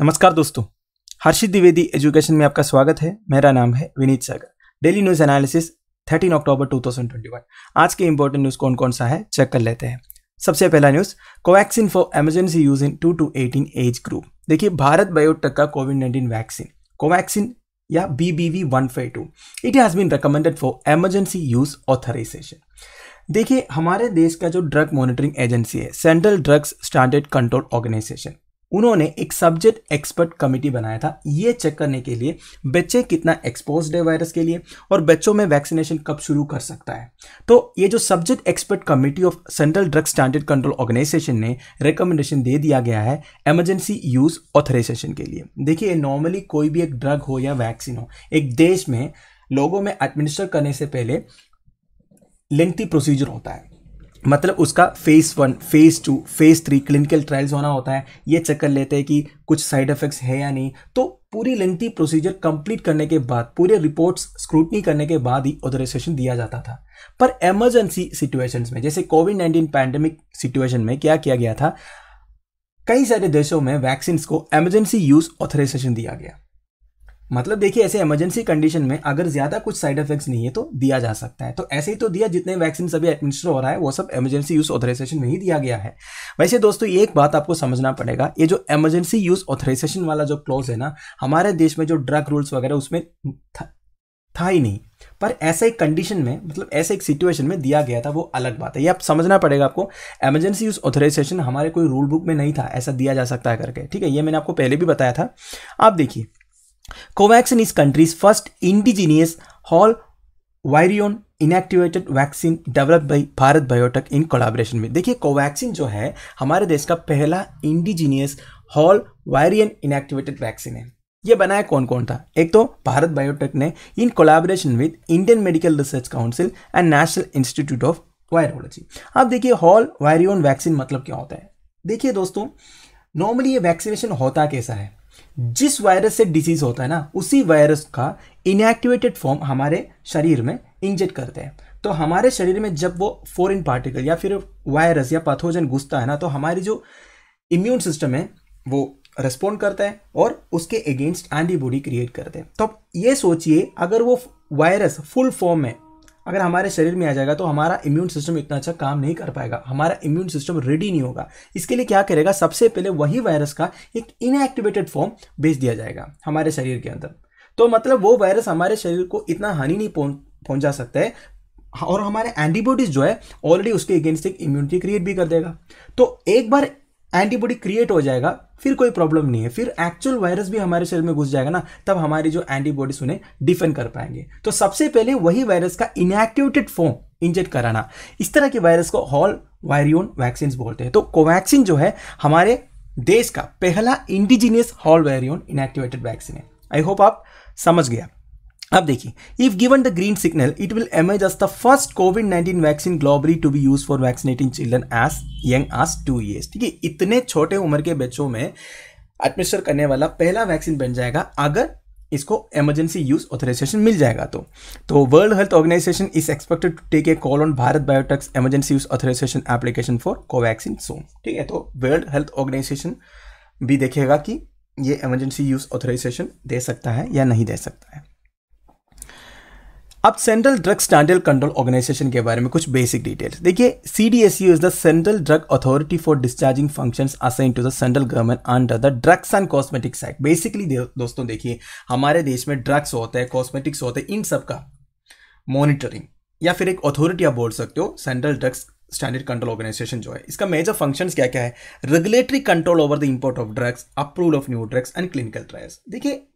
नमस्कार दोस्तों हर्षित द्विवेदी एजुकेशन में आपका स्वागत है मेरा नाम है Vineet Sagar daily news analysis 13 अक्टूबर 2021 आज के इंपॉर्टेंट न्यूज कौन कौन सा है चेक कर लेते हैं सबसे पहला news Covaxin for emergency use in two two eighteen age group देखिए भारत बायोटेक का कोविड नाइन्टीन वैक्सीन कोवैक्सिन या B B V one five two it has been recommended for emergency use authorisation देखिए हमारे देश का जो ड्रग मॉनिटरिंग एजेंसी है central drugs standard control organisation उन्होंने एक सब्जेक्ट एक्सपर्ट कमेटी बनाया था ये चेक करने के लिए बच्चे कितना एक्सपोज है वायरस के लिए और बच्चों में वैक्सीनेशन कब शुरू कर सकता है तो ये जो subject expert committee of central drug standard control organisation ने रिकमेंडेशन दे दिया गया है एमरजेंसी यूज ऑथराइजेशन के लिए देखिए नॉर्मली कोई भी एक ड्रग हो या वैक्सीन हो एक देश में लोगों में एडमिनिस्टर करने से पहले लेंथी प्रोसीजर होता है मतलब उसका phase one phase two phase three clinical trials होना होता है ये चेक कर लेते हैं कि कुछ साइड इफ़ेक्ट्स है या नहीं तो पूरी लेंथी प्रोसीजर कंप्लीट करने के बाद पूरे रिपोर्ट्स स्क्रूटनी करने के बाद ही ऑथोराइजेशन दिया जाता था पर एमरजेंसी सिचुएशंस में जैसे कोविड नाइन्टीन पैंडेमिक सिचुएशन में क्या किया गया था कई सारे देशों में वैक्सीन को एमरजेंसी यूज ऑथोराइजेशन दिया गया मतलब देखिए ऐसे इमरजेंसी कंडीशन में अगर ज़्यादा कुछ साइड इफेक्ट्स नहीं है तो दिया जा सकता है तो ऐसे ही तो दिया जितने वैक्सीन सभी एडमिनिस्टर हो रहा है वो सब इमरजेंसी यूज़ ऑथराइजेशन में ही दिया गया है वैसे दोस्तों ये एक बात आपको समझना पड़ेगा ये जो इमरजेंसी यूज़ ऑथराइजेशन वाला जो क्लॉज है ना हमारे देश में जो ड्रग रूल्स वगैरह उसमें था, था ही नहीं पर ऐसे एक कंडीशन में मतलब ऐसे एक सिचुएशन में दिया गया था वो अलग बात है ये आप समझना पड़ेगा आपको एमरजेंसी यूज ऑथराइजेशन हमारे कोई रूल बुक में नहीं था ऐसा दिया जा सकता है करके ठीक है ये मैंने आपको पहले भी बताया था आप देखिए Covaxin is country's first indigenous whole virion inactivated vaccine developed by Bharat Biotech in collaboration में देखिए कोवैक्सीन जो है हमारे देश का पहला indigenous whole virion inactivated vaccine है ये बनाया कौन कौन था एक तो भारत बायोटेक ने in collaboration with Indian medical research council and national institute of virology अब देखिए हॉल वायरियन वैक्सीन मतलब क्या होता है देखिए दोस्तों नॉर्मली ये वैक्सीनेशन होता कैसा है जिस वायरस से डिजीज होता है ना उसी वायरस का इनएक्टिवेटेड फॉर्म हमारे शरीर में इंजेक्ट करते हैं तो हमारे शरीर में जब वो फॉरिन पार्टिकल या फिर वायरस या पैथोजन घुसता है ना तो हमारी जो इम्यून सिस्टम है वो रेस्पोंड करता है और उसके अगेंस्ट एंटीबॉडी क्रिएट करते हैं तो अब ये सोचिए अगर वो वायरस फुल फॉर्म में अगर हमारे शरीर में आ जाएगा तो हमारा इम्यून सिस्टम इतना अच्छा काम नहीं कर पाएगा हमारा इम्यून सिस्टम रेडी नहीं होगा इसके लिए क्या करेगा सबसे पहले वही वायरस का एक इनएक्टिवेटेड फॉर्म भेज दिया जाएगा हमारे शरीर के अंदर तो मतलब वो वायरस हमारे शरीर को इतना हानि नहीं पहुंचा सकता है और हमारे एंटीबॉडीज जो है ऑलरेडी उसके अगेंस्ट एक इम्यूनिटी क्रिएट भी कर देगा तो एक बार एंटीबॉडी क्रिएट हो जाएगा फिर कोई प्रॉब्लम नहीं है फिर एक्चुअल वायरस भी हमारे शरीर में घुस जाएगा ना तब हमारी जो एंटीबॉडीज उन्हें डिफेंड कर पाएंगे तो सबसे पहले वही वायरस का इनएक्टिवेटेड फॉर्म इंजेक्ट कराना इस तरह के वायरस को हॉल वायरियोन वैक्सीन बोलते हैं तो कोवैक्सीन जो है हमारे देश का पहला indigenous whole virion inactivated vaccine है आई होप आप समझ गया अब देखिए if given the green signal it will emerge as the first Covid 19 vaccine globally to be use for vaccinating children as young as two years ठीक है इतने छोटे उम्र के बच्चों में एडमिनिस्टर करने वाला पहला वैक्सीन बन जाएगा अगर इसको इमरजेंसी यूज ऑथराइजेशन मिल जाएगा तो तो world health organisation is expected to take a call on Bharat Biotech's emergency use authorisation application for Covaxin soon ठीक है तो वर्ल्ड हेल्थ ऑर्गेनाइजेशन भी देखेगा कि ये इमरजेंसी यूज ऑथराइजेशन दे सकता है या नहीं दे सकता है अब central drug standard control organisation के बारे में कुछ बेसिक डिटेल्स देखिए C D S U is the central drug authority for discharging functions assign to the central government under the drugs and cosmetics act basically दोस्तों देखिए हमारे देश में ड्रग्स होते हैं कॉस्मेटिक्स होते हैं इन सब का मॉनिटरिंग या फिर एक अथॉरिटी आप बोल सकते हो central drugs standard control organisation जो है इसका मेजर फंक्शंस क्या क्या है regulatory control over the import of drugs approval of new drugs and clinical trials देखिए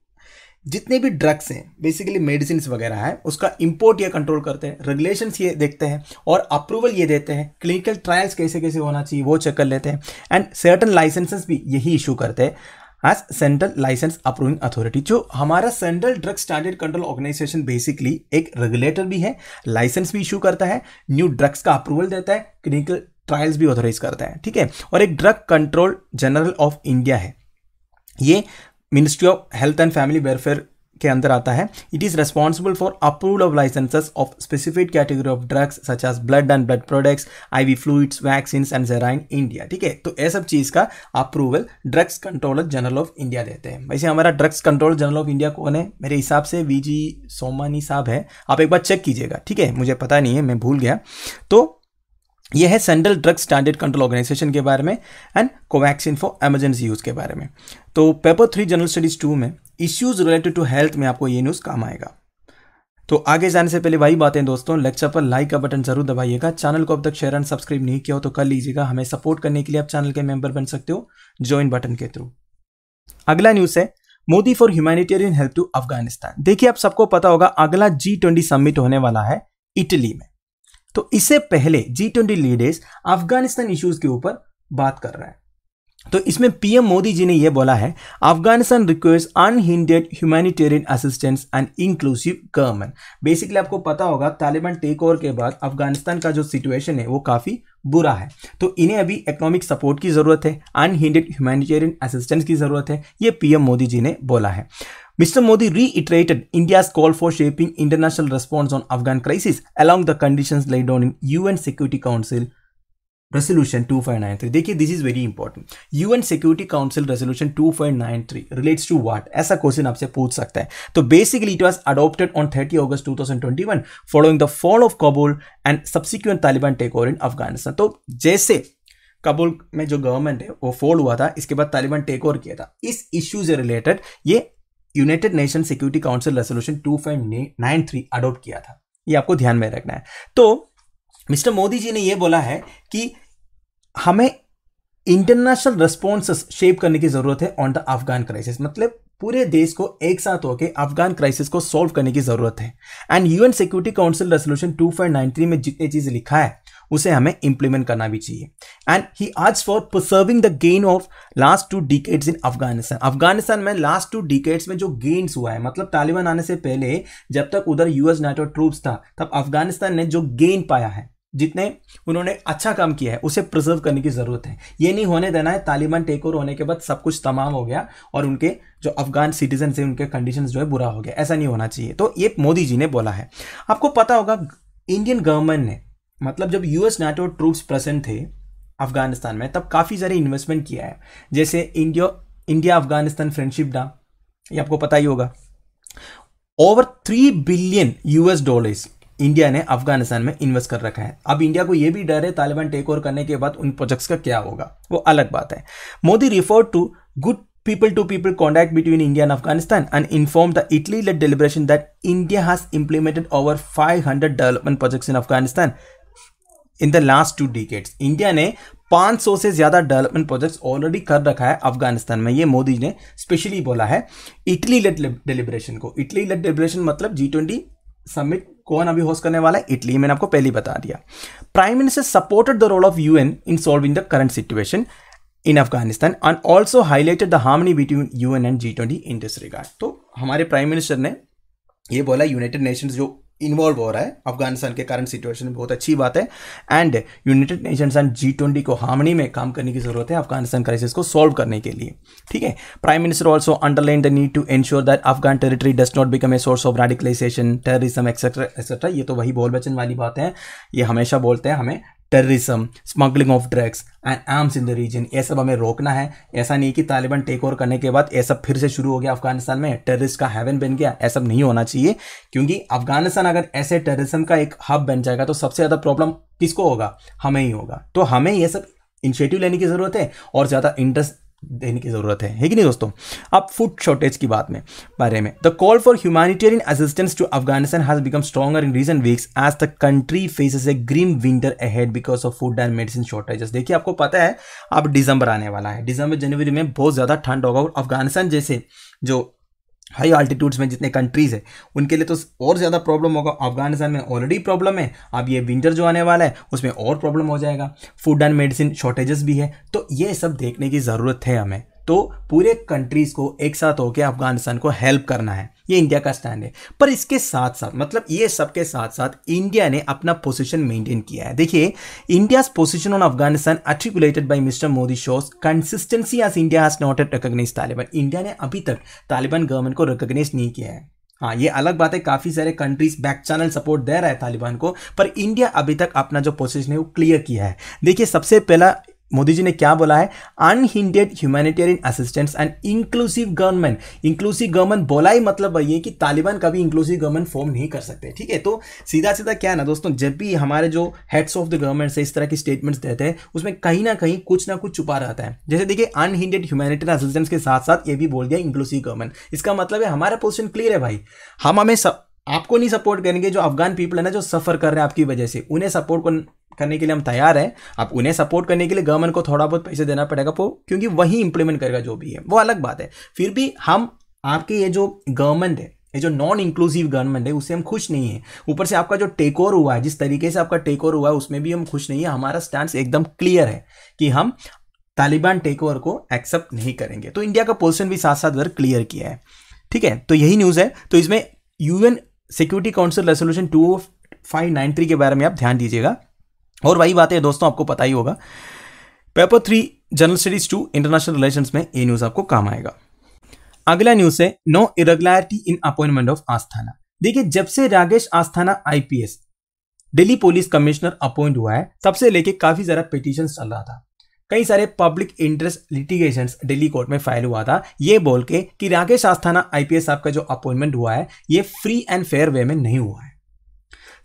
जितने भी ड्रग्स हैं बेसिकली मेडिसिन वगैरह हैं उसका इंपोर्ट ये कंट्रोल करते हैं रेगुलेशंस ये देखते हैं और अप्रूवल ये देते हैं क्लिनिकल ट्रायल्स कैसे कैसे होना चाहिए वो चेक कर लेते हैं एंड सर्टन लाइसेंसेस भी यही इशू करते हैं as central licence approving authority जो हमारा central drug standard control organisation basically एक रेगुलेटर भी है लाइसेंस भी इशू करता है न्यू ड्रग्स का अप्रूवल देता है क्लिनिकल ट्रायल्स भी ऑथोराइज करता है ठीक है और एक drug control general of India है ये ministry of health and family welfare के अंदर आता है it is responsible for approval of licences of specific category of drugs such as blood and blood products I V fluids vaccine and sera in India ठीक है तो यह सब चीज़ का approval drugs controller general of India देते हैं वैसे हमारा drugs controller general of India कौन है मेरे हिसाब से वी जी सोमानी साहब है आप एक बार चेक कीजिएगा ठीक है मुझे पता नहीं है मैं भूल गया तो यह है central drug standard control organisation के बारे में and Covaxin for emergency use के बारे में तो paper three general studies two में इश्यूज़ रिलेटेड टू हेल्थ में आपको ये न्यूज़ काम आएगा तो आगे जाने से पहले वही बातें दोस्तों लेक्चर पर लाइक का बटन जरूर दबाइएगा चैनल को अब तक शेयर एंड सब्सक्राइब नहीं किया हो तो कर लीजिएगा हमें सपोर्ट करने के लिए आप चैनल के मेंबर बन सकते हो ज्वाइन बटन के थ्रू अगला न्यूज़ है Modi for humanitarian help to Afghanistan देखिए आप सबको पता होगा अगला जी ट्वेंटी समिट होने वाला है इटली में तो इससे पहले G twenty leaders Afghanistan issues के ऊपर बात कर रहा है तो इसमें पीएम मोदी जी ने यह बोला है Afghanistan request unhindered humanitarian assistance and inclusive government basically आपको पता होगा तालिबान टेक ओवर के बाद अफगानिस्तान का जो सिचुएशन है वो काफ़ी बुरा है तो इन्हें अभी इकोनॉमिक सपोर्ट की ज़रूरत है अनहिंडेड ह्यूमैनिटेरियन असिस्टेंस की ज़रूरत है ये पीएम मोदी जी ने बोला है Mr. Modi reiterated India's call for shaping international response on Afghan crisis along the conditions laid down in UN Security Council Resolution 2593. देखिए this is very important UN security council resolution 2593 relates to what ऐसा question आपसे पूछ सकता है तो basically it was adopted on 30 August 2021 following the fall of Kabul and subsequent Taliban take over in Afghanistan तो जैसे कबूल में जो गवर्नमेंट है वो फोल्ड हुआ था इसके बाद तालिबान टेक ओवर किया था इस इश्यू से रिलेटेड ये United Nation security council resolution two five nine three adopt किया था ये आपको ध्यान में रखना है तो मिस्टर मोदी जी ने यह बोला है कि हमें इंटरनेशनल रिस्पॉन्स शेप करने की जरूरत है ऑन द अफगान क्राइसिस मतलब पूरे देश को एक साथ होकर अफगान क्राइसिस को सॉल्व करने की जरूरत है and UN security council resolution three में जितने चीज लिखा है उसे हमें इंप्लीमेंट करना भी चाहिए एंड ही आज for preserving the gain of last two decades in Afghanistan Afghanistan में लास्ट टू डिकेट्स में जो गेन्स हुआ है मतलब तालिबान आने से पहले जब तक उधर यूएस नेटो ट्रूप्स था तब अफगानिस्तान ने जो गेन पाया है जितने उन्होंने अच्छा काम किया है उसे प्रिजर्व करने की ज़रूरत है ये नहीं होने देना है तालिबान टेक ओवर होने के बाद सब कुछ तमाम हो गया और उनके जो अफगान सिटीजन है उनके कंडीशन जो है बुरा हो गया ऐसा नहीं होना चाहिए तो ये मोदी जी ने बोला है आपको पता होगा इंडियन गवर्नमेंट ने मतलब जब यूएस नाटो ट्रूप्स प्रेजेंट थे अफगानिस्तान में तब काफ़ी सारे इन्वेस्टमेंट किया है जैसे इंडियो इंडिया अफगानिस्तान फ्रेंडशिप डा ये आपको पता ही होगा over three billion US dollars India ने अफगानिस्तान में इन्वेस्ट कर रखा है अब इंडिया को यह भी डर है तालिबान टेक ओवर करने के बाद उन प्रोजेक्ट्स का क्या होगा वो अलग बात है Modi refer to good to people contact between India and Afghanistan and inform the Italy led led that India has implemented over five hundred development projects in Afghanistan in the last two decades India ने 500 से ज़्यादा development projects already कर रखा है अफगानिस्तान में ये मोदी ने specially बोला है इटली लेट डेलिब्रेशन को इटली लेट डेलिब्रेशन मतलब जी ट्वेंटी समिट कौन अभी होस्ट करने वाला है इटली मैंने आपको पहले बता दिया prime minister supported the role of U N in solving the current situation in Afghanistan and also highlighted the harmony between N and G twenty in this regard तो हमारे प्राइम मिनिस्टर ने ये बोला यूनाइटेड नेशंस जो involve हो रहा है अफगानिस्तान के करंट सिचुएशन में बहुत अच्छी बात है and United Nations and G twenty को हार्मनी में काम करने की जरूरत है अफगानिस्तान क्राइसिस को सॉल्व करने के लिए ठीक है prime minister also underline the need to ensure that Afghan territory does not become a source of radicalisation terrorism etcetera etcetera ये तो वही बोल बचन वाली बात है ये हमेशा बोलते हैं हमें terrorism smuggling of drugs and arms in the region ये सब हमें रोकना है ऐसा नहीं कि तालिबान टेक ओवर करने के बाद ये सब फिर से शुरू हो गया अफगानिस्तान में टेररिस्ट का हेवन बन गया ऐसा नहीं होना चाहिए क्योंकि अफगानिस्तान अगर ऐसे टेररिज्म का एक हब बन जाएगा तो सबसे ज़्यादा प्रॉब्लम किसको होगा हमें ही होगा तो हमें यह सब इनिशिएटिव लेने की ज़रूरत है और ज़्यादा इंटरेस्ट देने की ज़रूरत है है कि नहीं दोस्तों अब फूड शॉर्टेज की बात में बारे में the call for humanitarian assistance to Afghanistan has become stronger in recent weeks as the country faces a grim winter ahead because of food and medicine shortages देखिए आपको पता है अब दिसंबर आने वाला है दिसंबर जनवरी में बहुत ज़्यादा ठंड होगा और अफगानिस्तान जैसे जो हाई आल्टीट्यूड्स में जितने कंट्रीज़ है उनके लिए तो और ज़्यादा प्रॉब्लम होगा अफगानिस्तान में ऑलरेडी प्रॉब्लम है अब ये विंटर जो आने वाला है उसमें और प्रॉब्लम हो जाएगा फूड एंड मेडिसिन शॉर्टेजेस भी है तो ये सब देखने की ज़रूरत है हमें तो पूरे कंट्रीज़ को एक साथ होकर अफगानिस्तान को हेल्प करना है ये इंडिया का स्टैंड है पर इसके साथ साथ मतलब ये सब के साथ साथ इंडिया ने अपना पोजीशन मेंटेन किया है देखिए India's position on Afghanistan articulated by mister Modi shows consistency as India has not yet recognise Taliban India ने अभी तक तालिबान गवर्नमेंट को रिकोगनाइज नहीं किया है हाँ ये अलग बात है काफ़ी सारे कंट्रीज बैक चैनल सपोर्ट दे रहा है तालिबान को पर इंडिया अभी तक अपना जो पोजीशन है वो क्लियर किया है देखिए सबसे पहला मोदी जी ने क्या बोला है unhindered humanitarian assistance and inclusive government inclusive government बोला ही मतलब है कि तालिबान कभी इंक्लूसिव गवर्नमेंट फॉर्म नहीं कर सकते ठीक है तो सीधा सीधा क्या है ना दोस्तों जब भी हमारे जो हेड्स ऑफ द गवर्नमेंट से इस तरह की स्टेटमेंट्स देते हैं उसमें कहीं ना कहीं कुछ ना कुछ छुपा रहता है जैसे देखिए अनहिंडेड ह्यूमैनिटेरियन असिस्टेंस के साथ साथ ये भी बोल दिया इंक्लूसिव गवर्नमेंट इसका मतलब है हमारा पोजिशन क्लियर है भाई हम हमें सब आपको नहीं सपोर्ट करेंगे जो अफगान पीपल है ना जो सफ़र कर रहे हैं आपकी वजह से उन्हें सपोर्ट करने के लिए हम तैयार हैं आप उन्हें सपोर्ट करने के लिए गवर्नमेंट को थोड़ा बहुत पैसे देना पड़ेगा वो क्योंकि वही इंप्लीमेंट करेगा जो भी है वो अलग बात है फिर भी हम आपके ये जो गवर्नमेंट है ये जो नॉन इंक्लूसिव गवर्नमेंट है उससे हम खुश नहीं है ऊपर से आपका जो टेक ओवर हुआ है जिस तरीके से आपका टेक ओवर हुआ है उसमें भी हम खुश नहीं है हमारा स्टैंड एकदम क्लियर है कि हम तालिबान टेक ओवर को एक्सेप्ट नहीं करेंगे तो इंडिया का पोजिशन भी साथ साथ क्लियर किया है ठीक है तो यही न्यूज़ है तो इसमें UN security council resolution two five nine three के बारे में आप ध्यान दीजिएगा और वही बात है दोस्तों आपको पता ही होगा paper three general studies two international relation में ये न्यूज आपको काम आएगा अगला न्यूज है no irregularity in appointment of Asthana देखिए जब से Rakesh Asthana IPS Delhi police commissioner appoint हुआ है तब से लेके काफी ज्यादा पिटिशन चल रहा था कई सारे public interest litigation Delhi court में फाइल हुआ था ये बोल के कि राकेश आस्थाना आईपीएस साहब का जो अपॉइंटमेंट हुआ है ये फ्री एंड फेयर वे में नहीं हुआ है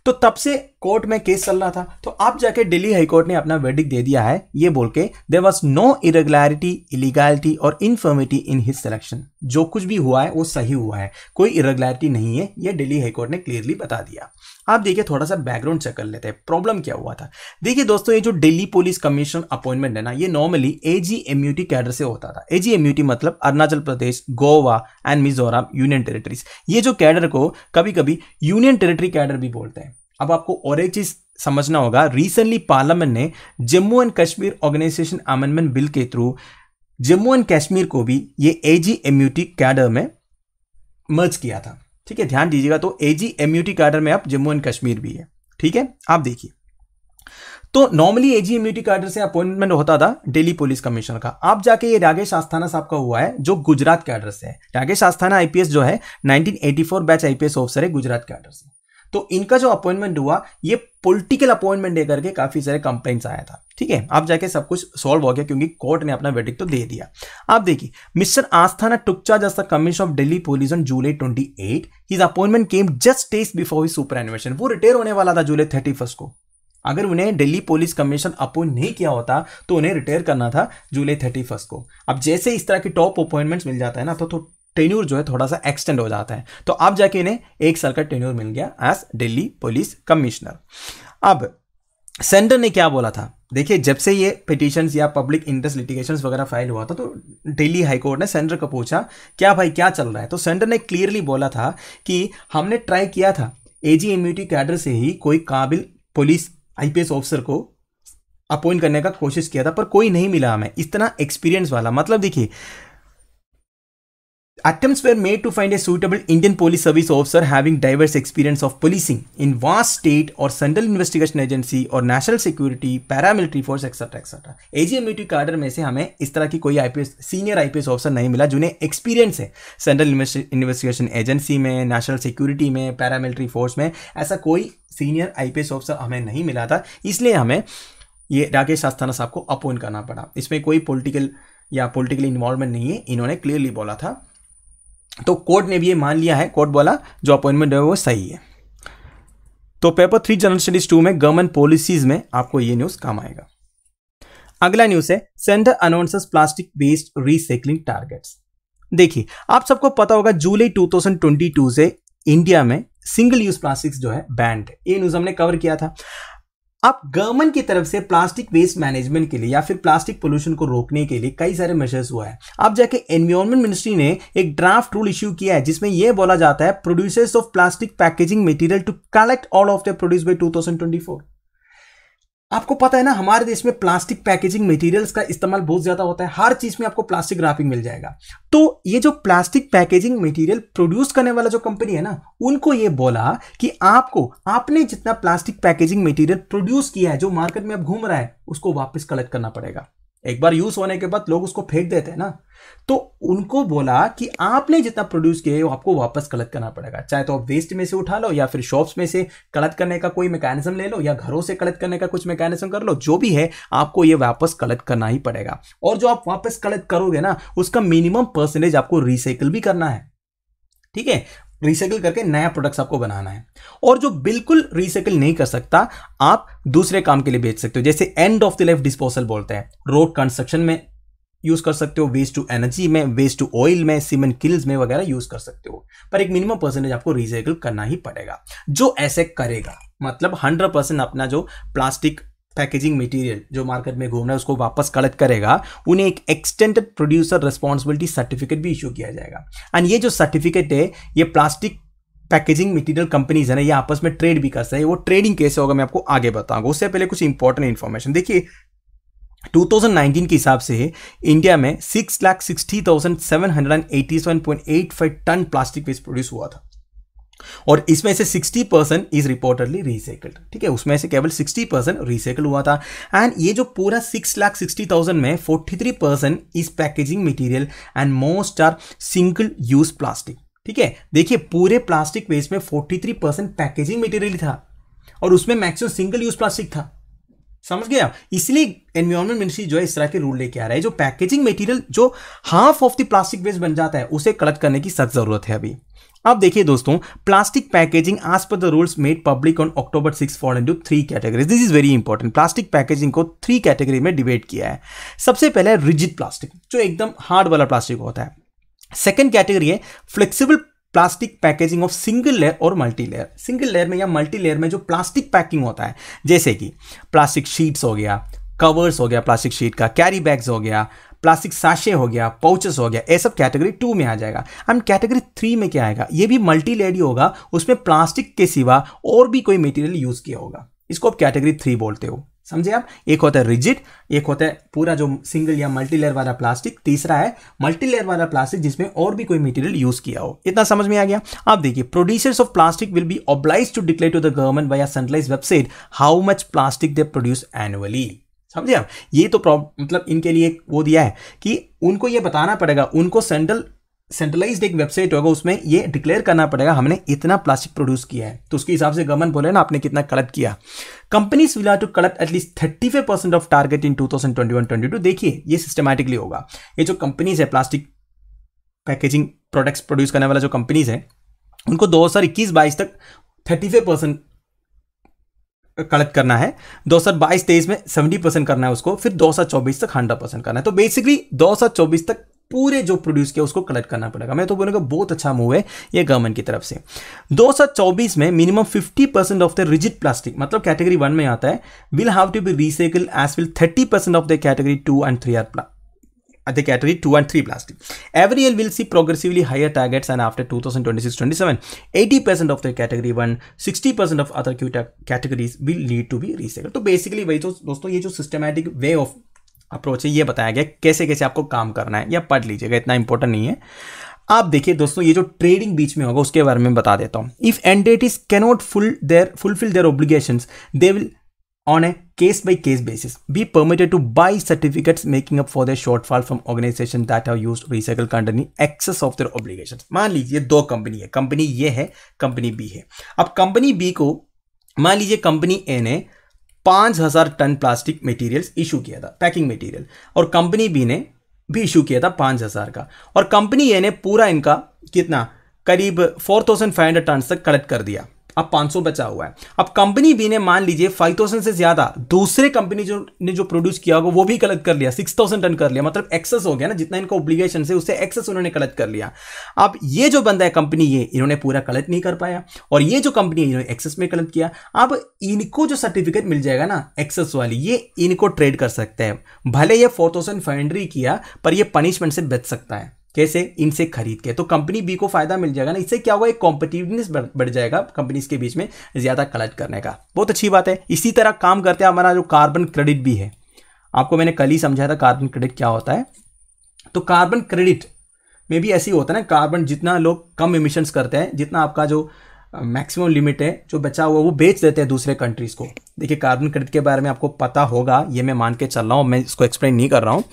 तो तब से कोर्ट में केस चल रहा था तो अब जाके दिल्ली हाईकोर्ट ने अपना वेडिक दे दिया है ये बोल के there was no irregularity illegality और इनफर्मिटी इन हिज सिलेक्शन जो कुछ भी हुआ है वो सही हुआ है कोई इरेगुलरिटी नहीं है ये दिल्ली हाईकोर्ट ने क्लियरली बता दिया आप देखिए थोड़ा सा बैकग्राउंड चेक कर लेते हैं प्रॉब्लम क्या हुआ था देखिए दोस्तों ये जो दिल्ली पुलिस कमीशन अपॉइंटमेंट है ना ये normally A G T cadre से होता था ए जी एमयूटी मतलब Arunachal Pradesh Goa and Mizoram union territories ये जो कैडर को कभी कभी यूनियन टेरिटरी कैडर भी बोलते हैं अब आपको और एक चीज समझना होगा रिसेंटली पार्लियामेंट ने Jammu and Kashmir organisation amendment bill के थ्रू जम्मू एंड कश्मीर को भी ये A G M U T cadre में मर्ज किया था ठीक है ध्यान दीजिएगा तो ए जी एम कार्डर में अब जम्मू एंड कश्मीर भी है ठीक है आप देखिए तो नॉर्मली एम्यूटी कार्डर से अपॉइंटमेंट होता था डेली पुलिस कमिश्नर का आप जाके ये रागेश आस्थाना साहब का हुआ है जो गुजरात कैडर से है राकेश आस्थाना आईपीएस जो है 1984 बैच आईपीएस ऑफिसर है गुजरात कैडर से तो इनका जो अपॉइंटमेंट हुआ ये पॉलिटिकल अपॉइंटमेंट देकर के काफी सारे कंप्लेन आया था ठीक है आप जाके सब कुछ सॉल्व हो गया क्योंकि कोर्ट ने अपना वेटिक तो दे दिया आप देखिए mister Asthana took charge just the commission of Delhi police on July twenty eight his appointment came just days before his superannuation वो रिटायर होने वाला था जुलाई थर्टी को अगर उन्हें दिल्ली पुलिस कमीशन अपॉइंट नहीं किया होता तो उन्हें रिटायर करना था जुलाई थर्टी को अब जैसे इस तरह की टॉप अपॉइंटमेंट्स मिल जाता है ना तो, तो टेन्यूर जो है थोड़ा सा एक्सटेंड हो जाता है तो अब जाके इन्हें एक साल का टेन्यूर मिल गया एज दिल्ली पुलिस कमिश्नर अब सेंटर ने क्या बोला था देखिए जब से ये पिटिशन्स या पब्लिक इंटरेस्ट लिटिगेशन वगैरह फाइल हुआ था तो दिल्ली हाईकोर्ट ने सेंटर को पूछा क्या भाई क्या चल रहा है तो सेंटर ने क्लियरली बोला था कि हमने ट्राई किया था एजी इम्यूनिटी कैडर से ही कोई काबिल पुलिस आईपीएस ऑफिसर को अपॉइंट करने का कोशिश किया था पर कोई नहीं मिला हमें इतना एक्सपीरियंस वाला मतलब देखिए Attempts were made to find a suitable Indian police service officer having diverse experience of policing in vast state or central investigation agency or national security, paramilitary force etc. etc. T cadre में से हमें इस तरह की कोई IPS senior IPS officer नहीं मिला जिन्हें एक्सपीरियंस है सेंट्रल इन्वेस्टिगेशन एजेंसी में नेशनल सिक्योरिटी में पैरामिलिट्री फोर्स में ऐसा कोई सीनियर आईपीएस ऑफिसर हमें नहीं मिला था इसलिए हमें ये राकेश आस्थाना साहब को अपॉइंट करना पड़ा इसमें कोई पोलिटिकल या पोलिटिकल इन्वॉल्वमेंट नहीं है इन्होंने क्लियरली बोला था तो कोर्ट ने भी ये मान लिया है कोर्ट बोला जो अपॉइंटमेंट है वो सही है तो paper three general studies two में गवर्नमेंट पॉलिसीज में आपको ये न्यूज़ काम आएगा अगला न्यूज़ है centre announce plastic based recycling targets देखिए आप सबको पता होगा जुलाई 2022 से इंडिया में सिंगल यूज प्लास्टिक्स जो है बैंड ये न्यूज़ हमने कवर किया था अब गवर्नमेंट की तरफ से प्लास्टिक वेस्ट मैनेजमेंट के लिए या फिर प्लास्टिक पोल्यूशन को रोकने के लिए कई सारे मेजर्स हुआ है अब जाके एनवायरमेंट मिनिस्ट्री ने एक ड्राफ्ट रूल इश्यू किया है जिसमें यह बोला जाता है producers of plastic packaging material to collect all of the produce by two आपको पता है ना हमारे देश में प्लास्टिक पैकेजिंग मटेरियल्स का इस्तेमाल बहुत ज़्यादा होता है हर चीज़ में आपको प्लास्टिक ग्राफिंग मिल जाएगा तो ये जो प्लास्टिक पैकेजिंग मटेरियल प्रोड्यूस करने वाला जो कंपनी है ना उनको ये बोला कि आपको आपने जितना प्लास्टिक पैकेजिंग मटेरियल प्रोड्यूस किया है जो मार्केट में अब घूम रहा है उसको वापस कलेक्ट करना पड़ेगा एक बार यूज होने के बाद लोग उसको फेंक देते हैं ना तो उनको बोला कि आपने जितना प्रोड्यूस किया है वो आपको वापस कलेक्ट करना पड़ेगा चाहे तो आप वेस्ट में से उठा लो या फिर शॉप्स में से कलेक्ट करने का कोई मैकेनिज्म ले लो या घरों से कलेक्ट करने का कुछ मैकेनिज्म कर लो जो भी है आपको ये वापस कलेक्ट करना ही पड़ेगा और जो आप वापस कलेक्ट करोगे ना उसका मिनिमम परसेंटेज आपको रिसाइकिल भी करना है ठीक है रिसाइकिल करके नया प्रोडक्ट्स आपको बनाना है और जो बिल्कुल रिसाइकिल नहीं कर सकता आप दूसरे काम के लिए बेच सकते हो जैसे end of the life disposal बोलते हैं रोड कंस्ट्रक्शन में यूज कर सकते हो वेस्ट टू एनर्जी में वेस्ट टू ऑयल में सीमेंट किल्स में वगैरह यूज कर सकते हो पर एक मिनिमम परसेंटेज आपको रिसाइकिल करना ही पड़ेगा जो ऐसे करेगा मतलब हंड्रेड परसेंट अपना जो प्लास्टिक पैकेजिंग मटेरियल जो मार्केट में घूम रहा है उसको वापस कलेक्ट करेगा उन्हें एक एक्सटेंडेड प्रोड्यूसर रिस्पॉन्सिबिलिटी सर्टिफिकेट भी इशू किया जाएगा एंड ये जो सर्टिफिकेट है ये प्लास्टिक पैकेजिंग मटेरियल कंपनीज है ना ये आपस में ट्रेड भी करते हैं वो ट्रेडिंग कैसे होगा मैं आपको आगे बताऊंगा उससे पहले कुछ इंपॉर्टेंट इन्फॉर्मेशन देखिए 2019 के हिसाब से इंडिया में six lakh sixty thousand seven hundred and eighty seven point eight five tonne plastic waste produce हुआ था और इसमें से 60 परसेंट इज रिपोर्टेडली रिसाइकल्ड ठीक है उसमें से केवल 60 परसेंट रिसाइकल हुआ था एंड ये जो पूरा सिक्स लाख सिक्सटी थाउजेंड में 43 percent is packaging material and most are single use plastic ठीक है देखिए पूरे प्लास्टिक वेस्ट में 43 परसेंट पैकेजिंग मटेरियल था और उसमें मैक्सिमम सिंगल यूज प्लास्टिक था समझ गया इसलिए एनवायरमेंट मिनिस्ट्री जो है इस तरह के रूल लेके आ रहा है जो पैकेजिंग मटेरियल जो half of the plastic waste बन जाता है उसे कलेक्ट करने की सख्त जरूरत है अभी अब देखिए दोस्तों plastic packaging as per the rules made public on October six for into three categories this is very important plastic packaging को थ्री कैटेगरी में डिबेट किया है सबसे पहले रिजिड प्लास्टिक जो एकदम हार्ड वाला प्लास्टिक होता है सेकेंड कैटेगरी है flexible plastic packaging of single layer और मल्टी लेयर सिंगल लेयर में या मल्टी लेयर में जो प्लास्टिक पैकिंग होता है जैसे कि प्लास्टिक शीट्स हो गया कवर्स हो गया प्लास्टिक शीट का कैरी बैग्स हो गया प्लास्टिक साशे हो गया पाउचेस हो गया ये सब कैटेगरी टू में आ जाएगा एंड कैटेगरी थ्री में क्या आएगा ये भी मल्टी लेयर ही होगा उसमें प्लास्टिक के सिवा और भी कोई मटेरियल यूज़ किया होगा इसको आप कैटेगरी थ्री बोलते हो समझे आप एक होता है रिजिड एक होता है पूरा जो सिंगल या मल्टीलेयर वाला प्लास्टिक तीसरा है मल्टीलेयर वाला प्लास्टिक जिसमें और भी कोई मटेरियल यूज किया हो इतना समझ में आ गया आप देखिए producers of plastic will be obliged to declare to the government by centralised website how much plastic they produce annually समझे आप ये तो मतलब इनके लिए वो दिया है कि उनको ये बताना पड़ेगा उनको सेंट्रल सेंट्रलाइज्ड एक वेबसाइट होगा उसमें ये डिक्लेयर करना पड़ेगा हमने इतना प्लास्टिक प्रोड्यूस किया है तो उसके हिसाब से गवर्नमेंट बोले ना आपने कितना कलेक्ट किया companies will have to collect at least thirty five percent of target in two thousand twenty one twenty two देखिए ये सिस्टमैटिकली होगा ये जो कंपनीज है प्लास्टिक पैकेजिंग प्रोडक्ट्स प्रोड्यूस करने वाला जो कंपनीज है उनको दो हज़ार इक्कीस बाईस तक थर्टी फाइव परसेंट कलेक्ट करना है दो हज़ार बाईस तेईस में सेवेंटी परसेंट करना है उसको फिर दो हज़ार चौबीस तक हंड्रेड परसेंट करना है तो बेसिकली दो हज़ार चौबीस तक पूरे जो प्रोड्यूस किया उसको कलेक्ट करना पड़ेगा मैं तो बोलूंगा बहुत अच्छा मूव है ये गवर्नमेंट की तरफ से दो हजार चौबीस में minimum fifty percent of the rigid plastic मतलब कैटेगरी वन में आता है will have to be recycle as well thirty percent of the category two and three are the category 2 and 3 plastic. Every year will see progressively higher targets and after 2026-27, 80% of the category 1, 60% of other categories will need to be recycled. So basically वही तो दोस्तों ये जो systematic way of approach है ये बताया गया कैसे कैसे आपको काम करना है या पढ़ लीजिएगा इतना इंपॉर्टेंट नहीं है आप देखिए दोस्तों ये जो ट्रेडिंग बीच में होगा उसके बारे में बता देता हूं if entities cannot full their fulfil their obligations they will on a case by case basis be permitted to buy certificates making up for their shortfall from organization that have used recycled content in excess of their obligations maan lijiye do company hai company ये hai company b hai ab company b ko maan lijiye company a ne 5000 tonne plastic materials issue किया था packing material और company B ने भी issue किया था 5000 का और कंपनी ए ने पूरा इनका कितना करीब 4500 टन तक कलेक्ट कर दिया अब 500 बचा हुआ है अब कंपनी बी ने मान लीजिए 5000 से ज्यादा दूसरे कंपनी जो ने जो प्रोड्यूस किया होगा वो भी कलेक्ट कर लिया 6000 टन कर लिया मतलब एक्सेस हो गया ना जितना इनका ऑब्लिगेशन से उससे एक्सेस उन्होंने कलेक्ट कर लिया अब ये जो बंदा है कंपनी ये इन्होंने पूरा कलेक्ट नहीं कर पाया और ये जो कंपनी है इन्होंने एक्सेस में कलेक्ट किया अब इनको जो सर्टिफिकेट मिल जाएगा ना एक्सेस वाली ये इनको ट्रेड कर सकते हैं भले ये फोर थाउजेंड किया पर यह पनिशमेंट से बच सकता है कैसे इनसे खरीद के तो कंपनी बी को फायदा मिल जाएगा ना इससे क्या होगा एक कॉम्पिटिवनेस बढ़ जाएगा कंपनीज के बीच में ज़्यादा कलेक्ट करने का बहुत अच्छी बात है इसी तरह काम करते हैं हमारा जो कार्बन क्रेडिट भी है आपको मैंने कल ही समझाया था कार्बन क्रेडिट क्या होता है तो कार्बन क्रेडिट में भी ऐसे ही होता है ना कार्बन जितना लोग कम इमिशंस करते हैं जितना आपका जो मैक्सिमम लिमिट है जो बचा हुआ वो बेच देते हैं दूसरे कंट्रीज़ को देखिए कार्बन क्रेडिट के बारे में आपको पता होगा ये मैं मान के चल रहा हूँ मैं इसको एक्सप्लेन नहीं कर रहा हूँ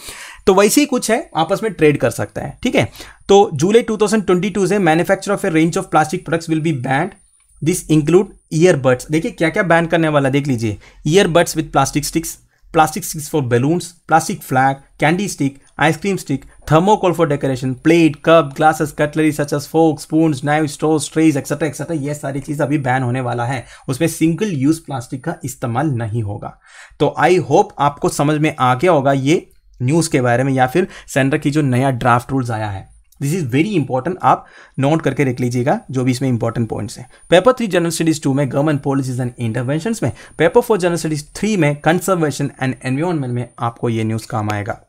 तो वैसे ही कुछ है आपस में ट्रेड कर सकता है ठीक है तो जुलाई 2022 से manufacture of a range of plastic products will be banned this include earbuds देखिए क्या क्या बैन करने वाला देख लीजिए earbuds with plastic sticks plastic sticks for balloons plastic flag candy stick ice cream stick thermocol for decoration plate cup glasses cutlery such as fork spoon knife straws trays etcetera etcetera ये सारी चीज़ अभी ban होने वाला है उसमें single use plastic का इस्तेमाल नहीं होगा तो आई होप आपको समझ में आ गया होगा ये न्यूज़ के बारे में या फिर सेंटर की जो नया ड्राफ्ट रूल्स आया है दिस इज वेरी इंपॉर्टेंट आप नोट करके रख लीजिएगा जो भी इसमें इंपॉर्टेंट पॉइंट्स हैं paper three general studies two में गवर्नमेंट पॉलिसीज एंड इंटरवेंशन में paper four general studies three में कंजर्वेशन एंड एनवायरमेंट में आपको ये न्यूज काम आएगा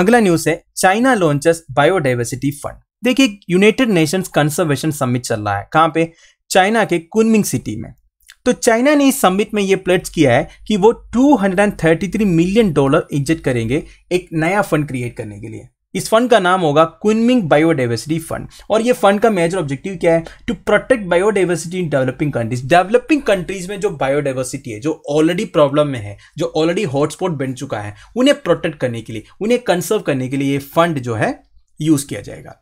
अगला न्यूज है चाइना लॉन्चेस बायोडाइवर्सिटी फंड देखिए यूनाइटेड नेशंस कंजर्वेशन समिट चल रहा है कहाँ पे चाइना के कुनमिंग सिटी में तो चाइना ने इस समिट में ये प्लेट्स किया है कि वो 233 मिलियन डॉलर इज्जत करेंगे एक नया फंड क्रिएट करने के लिए इस फंड का नाम होगा क्विनमिंग बायोडाइवर्सिटी फंड और ये फंड का मेजर ऑब्जेक्टिव क्या है to protect biodiversity in developing countries developing countries में जो बायोडाइवर्सिटी है जो ऑलरेडी प्रॉब्लम में है जो ऑलरेडी हॉटस्पॉट बन चुका है उन्हें प्रोटेक्ट करने के लिए उन्हें कंसर्व करने के लिए ये फंड जो है यूज किया जाएगा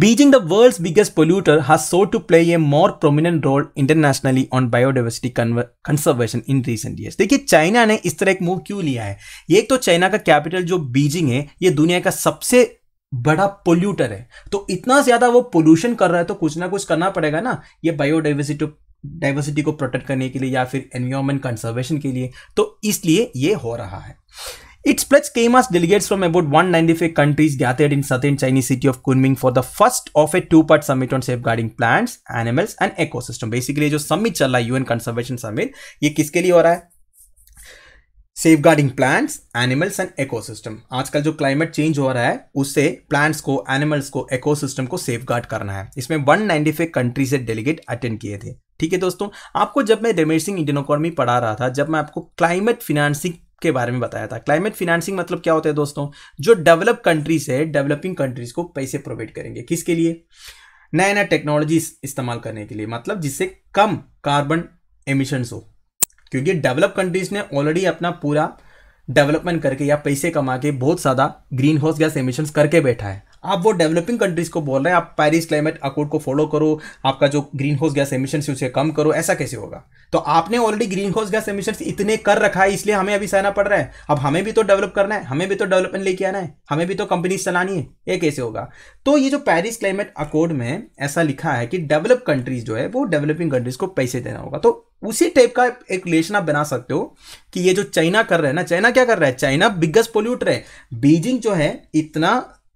Beijing, the world's biggest polluter, has sought to play a more prominent role internationally on biodiversity conservation in recent years. देखिए चाइना ने इस तरह एक मूव क्यों लिया है एक तो चाइना का कैपिटल जो बीजिंग है ये दुनिया का सबसे बड़ा पोल्यूटर है तो इतना ज्यादा वो पोल्यूशन कर रहा है तो कुछ ना कुछ करना पड़ेगा ना ये बायोडाइवर्सिटी डाइवर्सिटी को प्रोटेक्ट करने के लिए या फिर एनवायरमेंट कंजर्वेशन के लिए तो इसलिए ये हो रहा है Its pledge came as delegates from about 195 countries gathered in southern Chinese city of Kunming for the first of a two-part summit on safeguarding plants, animals and ecosystem. Basically जो summit चल रहा है UN Conservation Summit, ये किसके लिए हो रहा है safeguarding plants animals and ecosystem आजकल जो क्लाइमेट चेंज हो रहा है उससे प्लांट्स को एनिमल्स को एकोसिस्टम को सेफगार्ड करना है इसमें 195 कंट्री से डेलीगेट अटेंड किए थे ठीक है दोस्तों आपको जब मैं रमेश सिंह इंडियन इकोनॉमी पढ़ा रहा था जब मैं आपको क्लाइमेट फिनेंसिंग के बारे में बताया था क्लाइमेट फिनेंसिंग मतलब क्या होता है दोस्तों जो डेवलप कंट्रीज है डेवलपिंग कंट्रीज को पैसे प्रोवाइड करेंगे किसके लिए नया नया टेक्नोलॉजी इस्तेमाल करने के लिए मतलब जिससे कम कार्बन एमिशंस हो क्योंकि डेवलप कंट्रीज ने ऑलरेडी अपना पूरा डेवलपमेंट करके या पैसे कमा के बहुत ज़्यादा ग्रीन हाउस गैस एमिशंस करके बैठा है आप वो डेवलपिंग कंट्रीज को बोल रहे हैं आप पैरिस क्लाइमेट अकॉर्ड को फॉलो करो आपका जो ग्रीन हाउस गैस एमिशन उसे कम करो ऐसा कैसे होगा तो आपने already greenhouse gas emission इतने कर रखा है इसलिए हमें अभी सहना पड़ रहा है अब हमें भी तो डेवलप करना है हमें भी तो डेवलपमेंट लेके आना है हमें भी तो कंपनीज चलानी है ये कैसे होगा तो ये जो पैरिस क्लाइमेट अकॉर्ड में ऐसा लिखा है कि डेवलप कंट्रीज जो है वो डेवलपिंग कंट्रीज को पैसे देना होगा तो उसी टाइप का एक रिलेशन आप बना सकते हो कि ये जो चाइना कर रहे हैं ना चाइना क्या कर रहा है चाइना बिगेस्ट पोल्यूटर है बीजिंग जो है इतना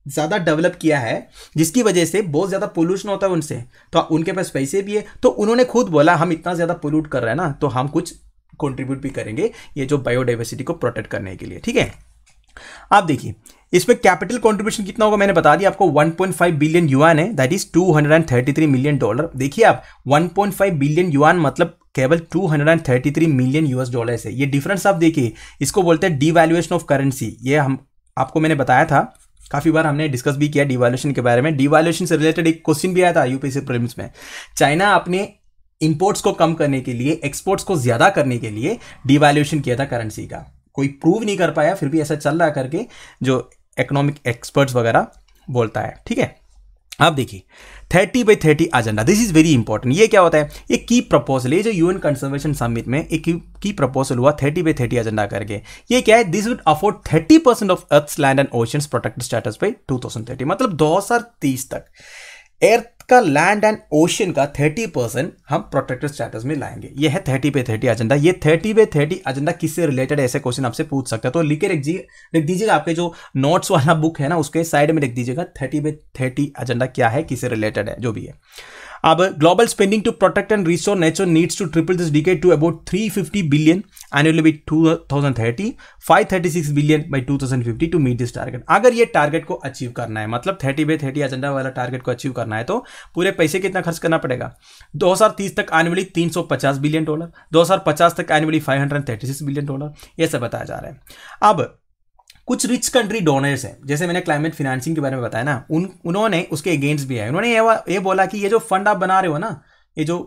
ज़्यादा डेवलप किया है जिसकी वजह से बहुत ज़्यादा पोल्यूशन होता है उनसे तो उनके पास पैसे भी है तो उन्होंने खुद बोला हम इतना ज़्यादा पोल्यूट कर रहे हैं ना तो हम कुछ कॉन्ट्रीब्यूट भी करेंगे ये जो बायोडाइवर्सिटी को प्रोटेक्ट करने के लिए ठीक है आप देखिए इसमें कैपिटल कंट्रीब्यूशन कितना होगा मैंने बता दिया आपको 1.5 बिलियन युआन है दैट इज 233 मिलियन डॉलर देखिए आप 1.5 बिलियन युआन मतलब केवल 233 मिलियन यूएस डॉलर है ये डिफरेंस आप देखिए इसको बोलते हैं डिवैल्यूएशन ऑफ करेंसी ये हम आपको मैंने बताया था काफ़ी बार हमने डिस्कस भी किया डिवाल्यूशन के बारे में डिवाल्यूशन से रिलेटेड एक क्वेश्चन भी आया था यूपीएससी प्रीलिम्स में चाइना अपने इंपोर्ट्स को कम करने के लिए एक्सपोर्ट्स को ज़्यादा करने के लिए डिवाल्यूशन किया था करेंसी का कोई प्रूव नहीं कर पाया फिर भी ऐसा चल रहा करके जो इकोनॉमिक एक्सपर्ट्स वगैरह बोलता है ठीक है आप देखिए thirty by thirty agenda this is very important ये क्या होता है ये की प्रपोजल ये जो यूएन कंजर्वेशन समिट में एक की प्रपोजल हुआ थर्टी बाई थर्टी एजेंडा करके ये क्या है this would afford thirty percent of earth land and ocean protected status by two thousand thirty मतलब दो हजार तीस तक एयर का लैंड एंड ओशन का 30 परसेंट हम प्रोटेक्टेड स्टेटस में लाएंगे ये है थर्टी पे थर्टी एजेंडा ये थर्टी पे थर्टी एजेंडा किससे रिलेटेड ऐसे क्वेश्चन आपसे पूछ सकता है तो लिखे रख लिख दीजिएगा आपके जो नोट्स वाला बुक है ना उसके साइड में लिख दीजिएगा थर्टी पे थर्टी एजेंडा क्या है किससे रिलेटेड है जो भी है अब global spending to protect and restore nature needs to triple this decade to about 350 billion annually by 2030 536 billion by 2050 to meet this target अगर ये टारगेट को अचीव करना है मतलब 30 बाई थर्टी एजेंडा वाला टारगेट को अचीव करना है तो पूरे पैसे कितना खर्च करना पड़ेगा 2030 तक एनुअली 350 बिलियन डॉलर 2050 तक एनुअली 536 बिलियन डॉलर ये सब बताया जा रहा है अब कुछ रिच कंट्री डोनर्स हैं जैसे मैंने क्लाइमेट फाइनेंसिंग के बारे में बताया ना उन उन्होंने उसके अगेंस्ट भी है उन्होंने ये, ये बोला कि ये जो फंड आप बना रहे हो ना ये जो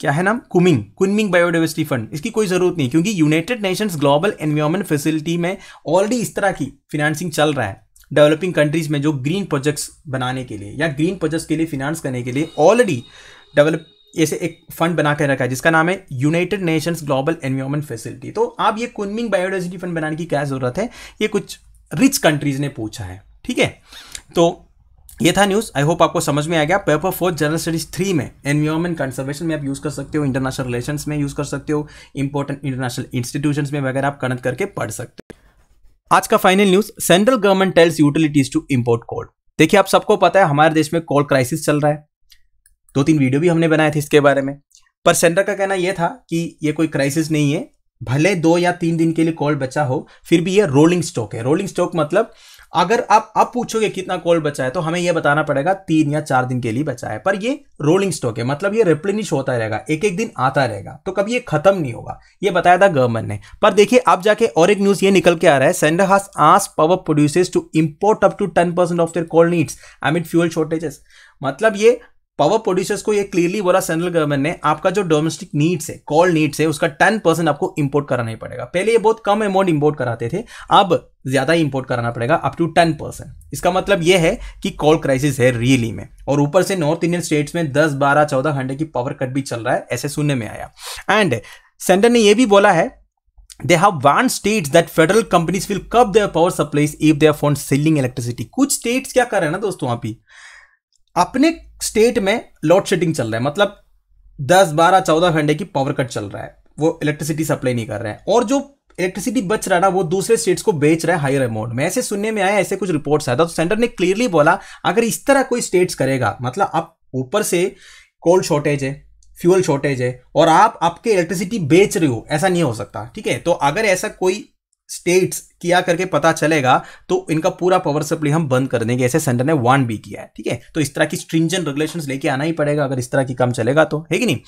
क्या है नाम कुमिंग कुमिंग बायोडाइवर्सिटी फंड इसकी कोई ज़रूरत नहीं क्योंकि United Nations Global Environment Facility में ऑलरेडी इस तरह की फिनेंसिंग चल रहा है डेवलपिंग कंट्रीज में जो ग्रीन प्रोजेक्ट्स बनाने के लिए या ग्रीन प्रोजेक्ट्स के लिए फिनेंस करने के लिए ऑलरेडी डेवलप ऐसे एक फंड बना कर रखा है जिसका नाम है United Nations Global Environment Facility तो आप ये कुनमिंग बायोडाइवर्सिटी फंड बनाने की क्या ज़रूरत है ये कुछ रिच कंट्रीज़ ने पूछा है ठीक है तो ये था न्यूज़ आई होप आपको समझ में आ गया paper fourth general studies three में एनवायरमेंट कंजर्वेशन में आप यूज़ कर सकते हो इंटरनेशनल रिलेशन में यूज़ कर सकते हो इंपॉर्टेंट इंटरनेशनल इंस्टीट्यूशन में वगैरह आप कनेक्ट करके पढ़ सकते हो आज का final news central government tells utilities to import coal देखिए आप सबको पता है हमारे देश में कोल क्राइसिस चल रहा है दो तीन वीडियो भी हमने बनाए थे इसके बारे में पर सेंटर का कहना यह था कि ये कोई क्राइसिस नहीं है भले दो या तीन दिन के लिए कॉल बचा हो फिर भी ये रोलिंग स्टॉक है रोलिंग स्टॉक मतलब अगर आप अब पूछोगे कितना कॉल बचा है तो हमें यह बताना पड़ेगा तीन या चार दिन के लिए बचा है पर ये रोलिंग स्टॉक है मतलब ये रिप्लेनिश होता रहेगा एक एक दिन आता रहेगा तो कभी ये खत्म नहीं होगा ये बताया था गवर्नमेंट ने पर देखिए अब जाके और एक न्यूज ये निकल के आ रहा है सेंडर हास आस power producers to import up to ten percent of their coal needs I mean fuel shortages मतलब ये पावर प्रोड्यूसर्स को ये क्लियरली बोला सेंट्रल गवर्नमेंट ने आपका जो डोमेस्टिक नीड्स है कॉल नीड्स है उसका टेन परसेंट आपको इंपोर्ट कराना ही पड़ेगा पहले ये बहुत कम अमाउंट इंपोर्ट कराते थे अब ज्यादा इंपोर्ट कराना पड़ेगा अप टू टेन परसेंट इसका मतलब ये है कि कॉल क्राइसिस है रियली में और ऊपर से नॉर्थ इंडियन स्टेट्स में दस बारह चौदह घंटे की पावर कट भी चल रहा है ऐसे सुनने में आया एंड सेंटर ने यह भी बोला है दे हैव वन states that federal companies will curb their power supplies if they are found selling electricity कुछ स्टेट्स क्या कर रहे हैं ना दोस्तों आप ही अपने स्टेट में लोड शेडिंग चल रहा है मतलब दस बारह चौदह घंटे की पावर कट चल रहा है वो इलेक्ट्रिसिटी सप्लाई नहीं कर रहे हैं और जो इलेक्ट्रिसिटी बच रहा ना वो दूसरे स्टेट्स को बेच रहा है हायर अमाउंट में ऐसे सुनने में आया ऐसे कुछ रिपोर्ट्स आया था तो सेंटर ने क्लियरली बोला अगर इस तरह कोई स्टेट्स करेगा मतलब आप ऊपर से कोल शॉर्टेज है फ्यूल शॉर्टेज है और आप आपके इलेक्ट्रिसिटी बेच रहे हो ऐसा नहीं हो सकता ठीक है तो अगर ऐसा कोई स्टेट्स किया करके पता चलेगा तो इनका पूरा पावर सप्लाई हम बंद कर देंगे ऐसे सेंटर ने वार्न भी किया है ठीक है तो इस तरह की स्ट्रिंजेंट रेगुलेशंस लेके आना ही पड़ेगा अगर इस तरह की काम चलेगा तो है कि नहीं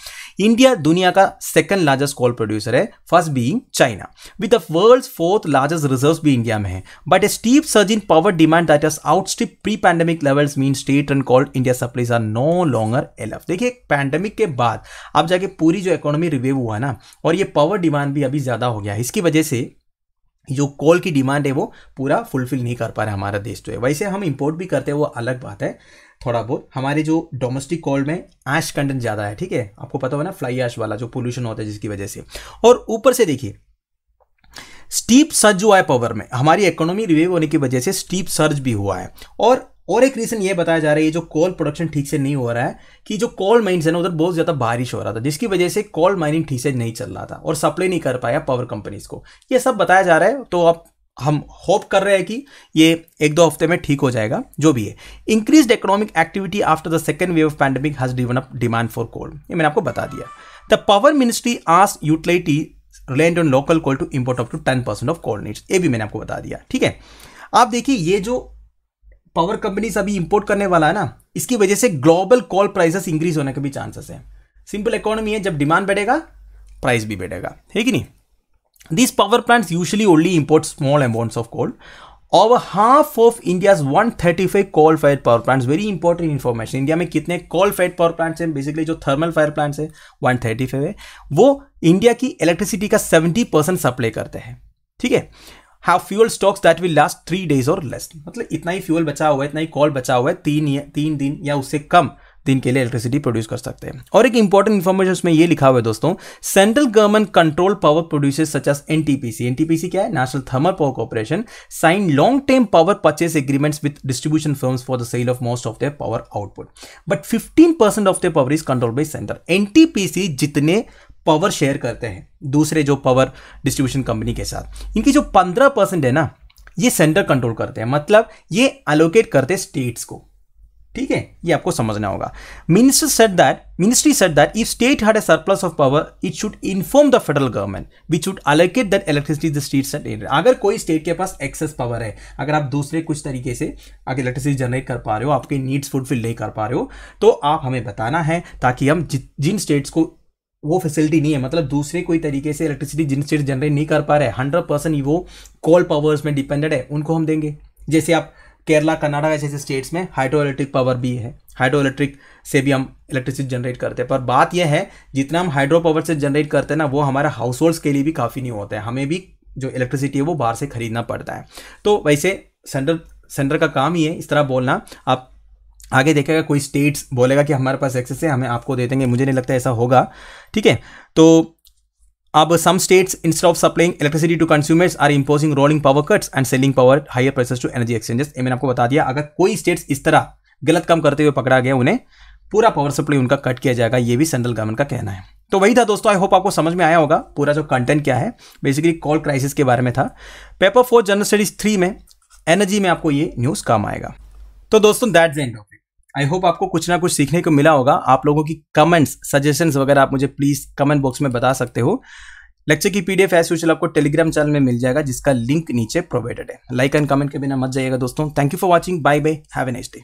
इंडिया दुनिया का सेकंड लार्जेस्ट कोल प्रोड्यूसर है first being China with the world fourth largest reserve भी इंडिया में है but a steep surge in power demand that is outstrip pre pandemic levels mean state and called India supplies are no longer एलफ देखिए pandemic के बाद अब जाके पूरी जो इकोनॉमी रिवेव हुआ ना और ये पावर डिमांड भी अभी ज़्यादा हो गया इसकी वजह से जो कोल की डिमांड है वो पूरा फुलफिल नहीं कर पा रहा हमारा देश तो है वैसे हम इंपोर्ट भी करते हैं वो अलग बात है थोड़ा बहुत हमारे जो डोमेस्टिक कोल में ऐश कंटेंट ज़्यादा है ठीक है आपको पता होगा ना फ्लाई ऐश वाला जो पोल्यूशन होता है जिसकी वजह से और ऊपर से देखिए स्टीप सर्ज हुआ है पावर में हमारी इकोनॉमी रिवाइव होने की वजह से स्टीप सर्ज भी हुआ है और और एक रीज़न ये बताया जा रहा है जो कोल प्रोडक्शन ठीक से नहीं हो रहा है कि जो कोल माइंस है ना उधर बहुत ज़्यादा बारिश हो रहा था जिसकी वजह से कोल माइनिंग ठीक से नहीं चल रहा था और सप्लाई नहीं कर पाया पावर कंपनीज को ये सब बताया जा रहा है तो आप हम होप कर रहे हैं कि ये एक दो हफ्ते में ठीक हो जाएगा जो भी है increase economic activity after the second wave of pandemic has driven up demand for coal ये मैंने आपको बता दिया द पावर मिनिस्ट्री आस utility reliant on local coal to import up to ten percent of coal needs ये भी मैंने आपको बता दिया ठीक है आप देखिए ये जो पावर कंपनीज अभी इंपोर्ट करने वाला है ना इसकी वजह से ग्लोबल कॉल प्राइसेस इंक्रीज होने के भी चांसेस हैं सिंपल इकोनॉमी है जब डिमांड बढ़ेगा प्राइस भी बढ़ेगा है कि नहीं These usually only import small import of coal over half of half one thirty five coal fire power plants, very important information India में कितने कॉल फायर पावर प्लांट्स हैं बेसिकली जो थर्मल फायर प्लांट्स हैं five है वो India की electricity का seventy percent supply करते हैं ठीक है have fuel stocks that will last three days और लेस मतलब इतना ही फ्यूल बचा हुआ है इतना ही कॉल बचा हुआ है तीन तीन दिन या उससे कम दिन के लिए इलेक्ट्रिसिटी प्रोड्यूस कर सकते हैं और एक इंपॉर्टेंट इन्फॉर्मेशन उसमें ये लिखा हुआ है दोस्तों central government control power producer such as P C क्या है National Thermal Power Corporation sign long term power purchase agreements with distribution firms for the sale of most of the power output but fifteen percent of the power is control by centre NTPC जितने power share करते हैं दूसरे जो power distribution company के साथ इनकी जो पंद्रह परसेंट है ना ये सेंटर कंट्रोल करते हैं मतलब ये अलोकेट करते हैं स्टेट्स को ठीक है ये आपको समझना होगा minister said that ministry said that if state had a surplus of power it should inform the federal government which should allocate that electricity the state and अगर कोई स्टेट के पास एक्सेस पावर है अगर आप दूसरे कुछ तरीके से अगर इलेक्ट्रिसिटी जनरेट कर पा रहे हो आपके नीड्स फुलफिल नहीं कर पा रहे हो तो आप हमें बताना है ताकि हम जिन स्टेट्स को वो फैसिलिटी नहीं है मतलब दूसरे कोई तरीके से इलेक्ट्रिसिटी जिन स्टेट जनरेट नहीं कर पा रहे हंड्रेड परसेंट वो कोल पावर्स में डिपेंडेड है उनको हम देंगे जैसे आप केरला कर्नाटका जैसे स्टेट्स में हाइड्रो इलेक्ट्रिक पावर भी है हाइड्रो इलेक्ट्रिक से भी हम इलेक्ट्रिसिटी जनरेट करते हैं पर बात यह है जितना हम हाइड्रो पावर से जनरेट करते हैं ना वो हमारा हाउस होल्ड्स के लिए भी काफ़ी नहीं होता है हमें भी जो इलेक्ट्रिसिटी है वो बाहर से खरीदना पड़ता है तो वैसे सेंटर सेंटर का काम ही है इस तरह बोलना आप आगे देखेगा कोई स्टेट्स बोलेगा कि हमारे पास एक्सेस है हमें आपको दे देंगे मुझे नहीं लगता ऐसा होगा ठीक है तो अब some states instead of supplying electricity to consumers are imposing rolling power cuts and selling power higher prices to energy exchanges ये मैंने आपको बता दिया अगर कोई स्टेट्स इस तरह गलत काम करते हुए पकड़ा गया उन्हें पूरा पावर सप्लाई उनका कट किया जाएगा ये भी सेंट्रल गवर्नमेंट का कहना है तो वही था दोस्तों आई होप आपको समझ में आया होगा पूरा जो कंटेंट क्या है बेसिकली कॉल क्राइसिस के बारे में था paper four general studies three में एनर्जी में आपको ये न्यूज़ काम आएगा तो दोस्तों that's end of I hope आपको कुछ ना कुछ सीखने को मिला होगा आप लोगों की कमेंट्स सजेशंस वगैरह आप मुझे प्लीज़ कमेंट बॉक्स में बता सकते हो लेक्चर की पी डी एफ एसल आपको टेलीग्राम चैनल में मिल जाएगा जिसका लिंक नीचे प्रोवाइडेड है लाइक एंड कमेंट के बिना मत जाइएगा दोस्तों thank you for watching bye bye have a day